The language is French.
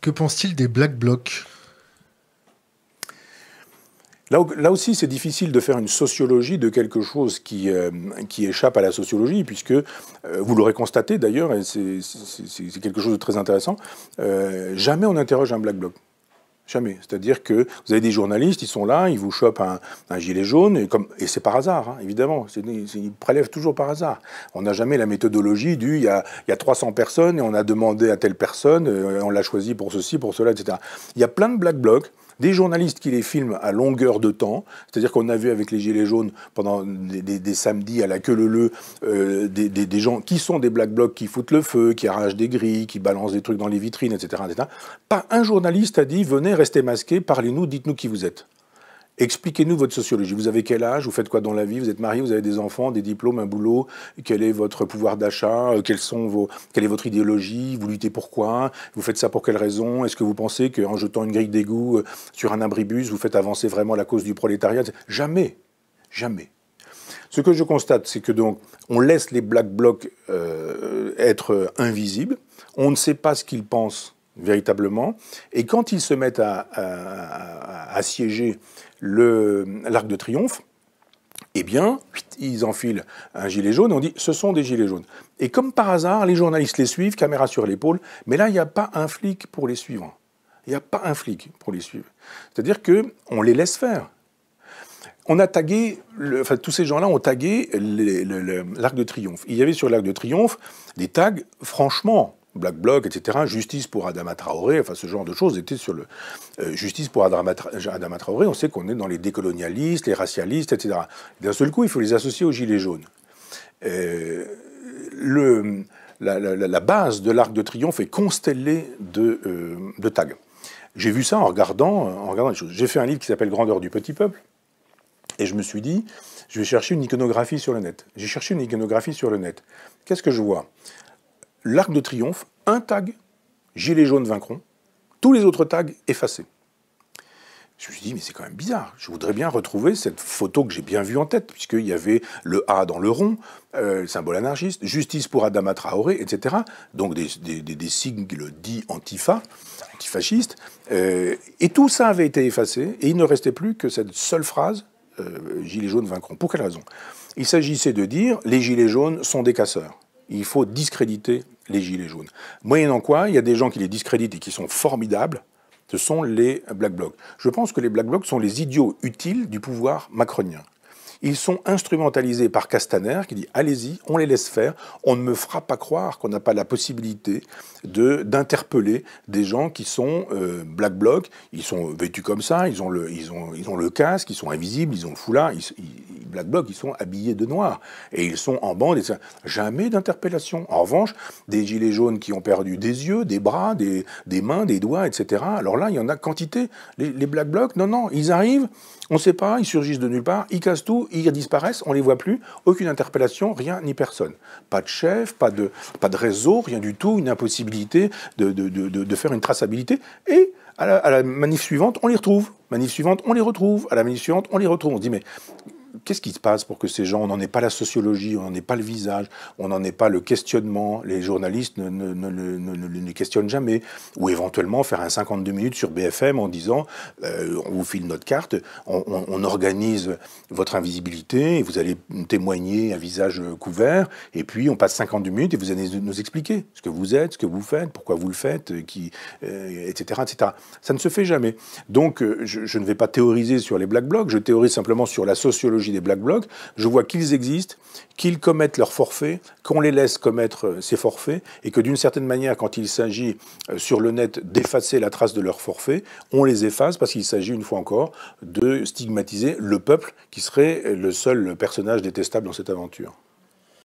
Que pense-t-il des Black Blocs Là, aussi, c'est difficile de faire une sociologie de quelque chose qui, euh, qui échappe à la sociologie, puisque euh, vous l'aurez constaté d'ailleurs, et c'est quelque chose de très intéressant, euh, jamais on interroge un black bloc. Jamais. C'est-à-dire que vous avez des journalistes, ils sont là, ils vous chopent un, gilet jaune, et, comme, et c'est par hasard, hein, évidemment. C'est, ils prélèvent toujours par hasard. On n'a jamais la méthodologie du il y, a, il y, a, 300 personnes et on a demandé à telle personne, euh, on l'a choisi pour ceci, pour cela, etc. Il y a plein de black blocs des journalistes qui les filment à longueur de temps, c'est-à-dire qu'on a vu avec les Gilets jaunes pendant des, samedis à la queue leu euh, des, gens qui sont des black blocs qui foutent le feu, qui arrachent des grilles, qui balancent des trucs dans les vitrines, etc. etc. Pas un journaliste a dit venez, restez masqués, parlez-nous, dites-nous qui vous êtes. Expliquez-nous votre sociologie. Vous avez quel âge Vous faites quoi dans la vie Vous êtes marié Vous avez des enfants, des diplômes, un boulot Quel est votre pouvoir d'achat euh, sont vos, Quelle est votre idéologie Vous luttez pourquoi Vous faites ça pour quelle raison Est-ce que vous pensez qu'en jetant une grille d'égout euh, sur un abribus, vous faites avancer vraiment la cause du prolétariat Jamais. Jamais. Ce que je constate, c'est que donc on laisse les black blocs euh, être invisibles. On ne sait pas ce qu'ils pensent véritablement. Et quand ils se mettent à, à, assiéger l'arc de triomphe, eh bien, ils enfilent un gilet jaune, on dit ce sont des gilets jaunes. Et comme par hasard, les journalistes les suivent, caméra sur l'épaule, mais là, il n'y a pas un flic pour les suivre. Il n'y a pas un flic pour les suivre. C'est-à-dire qu'on les laisse faire. On a tagué, enfin, tous ces gens-là ont tagué l'arc de triomphe. Il y avait sur l'arc de triomphe des tags, franchement, Black Bloc, etc., justice pour Adama Traoré, enfin ce genre de choses était sur le. Euh, justice pour Adama, Traoré, on sait qu'on est dans les décolonialistes, les racialistes, etc. D'un seul coup, il faut les associer aux Gilets jaunes. Euh, la, base de l'Arc de Triomphe est constellée euh, de, tags. J'ai vu ça en regardant, en regardant les choses. J'ai fait un livre qui s'appelle Grandeur du petit peuple, et je me suis dit, je vais chercher une iconographie sur le net. J'ai cherché une iconographie sur le net. Qu'est-ce que je vois l'Arc de Triomphe, un tag, Gilets jaunes vaincront, tous les autres tags effacés. Je me suis dit, mais c'est quand même bizarre. Je voudrais bien retrouver cette photo que j'ai bien vue en tête, puisqu'il y avait le A dans le rond, euh, le symbole anarchiste, justice pour Adama Traoré, etc. Donc des, des, des, des dits antifa, antifascistes. Euh, et tout ça avait été effacé, et il ne restait plus que cette seule phrase euh, Gilets jaunes vaincront. Pour quelle raison Il s'agissait de dire les Gilets jaunes sont des casseurs. Il faut discréditer les Gilets jaunes. Moyennant quoi, il y a des gens qui les discréditent et qui sont formidables, ce sont les Black Blocs. Je pense que les Black Blocs sont les idiots utiles du pouvoir macronien. Ils sont instrumentalisés par Castaner qui dit allez-y, on les laisse faire, on ne me fera pas croire qu'on n'a pas la possibilité de d'interpeller des gens qui sont euh, black blocs, ils sont vêtus comme ça, ils ont le ils ont ils ont le casque, ils sont invisibles, ils ont le foulard, Black Bloc, ils sont habillés de noir. Et ils sont en bande. Et jamais d'interpellation. En revanche, des gilets jaunes qui ont perdu des yeux, des bras, des, mains, des doigts, etc. Alors là, il y en a quantité. Les, Black Blocs, non, non, ils arrivent, on ne sait pas, ils surgissent de nulle part, ils cassent tout, ils disparaissent, on ne les voit plus, aucune interpellation, rien ni personne. Pas de chef, pas de, pas de réseau, rien du tout, une impossibilité de, de, de, de faire une traçabilité. Et à la, à manif suivante, on les retrouve. Manif suivante, on les retrouve. À la manif suivante, on les retrouve. On dit, mais qu'est-ce qui se passe pour que ces gens, on n'en ait pas la sociologie, on n'en ait pas le visage, on n'en est pas le questionnement, les journalistes ne, questionnent jamais, ou éventuellement faire un 52 minutes sur BFM en disant, euh, on vous file notre carte, on, organise votre invisibilité, vous allez témoigner un visage couvert, et puis on passe 52 minutes et vous allez nous expliquer ce que vous êtes, ce que vous faites, pourquoi vous le faites, euh, qui, etc., euh, etc. Ça ne se fait jamais. Donc, je, je ne vais pas théoriser sur les black blocs, je théorise simplement sur la sociologie des Black Bloc, je vois qu'ils existent, qu'ils commettent leurs forfaits, qu'on les laisse commettre euh, ces forfaits, et que d'une certaine manière, quand il s'agit euh, sur le net d'effacer la trace de leurs forfaits, on les efface parce qu'il s'agit, une fois encore, de stigmatiser le peuple qui serait euh, le seul personnage détestable dans cette aventure.